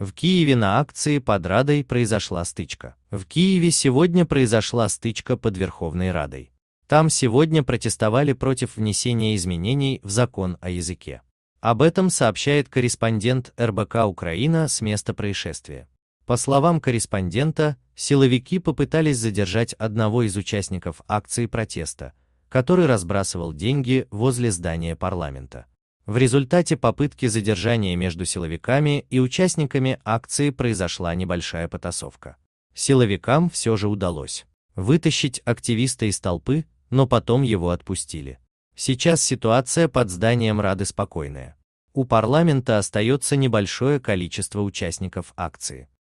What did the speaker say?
В Киеве на акции под Радой произошла стычка. В Киеве сегодня произошла стычка под Верховной Радой. Там сегодня протестовали против внесения изменений в закон о языке. Об этом сообщает корреспондент РБК Украина с места происшествия. По словам корреспондента, силовики попытались задержать одного из участников акции протеста, который разбрасывал деньги возле здания парламента. В результате попытки задержания между силовиками и участниками акции произошла небольшая потасовка. Силовикам все же удалось вытащить активиста из толпы, но потом его отпустили. Сейчас ситуация под зданием Рады спокойная. У парламента остается небольшое количество участников акции.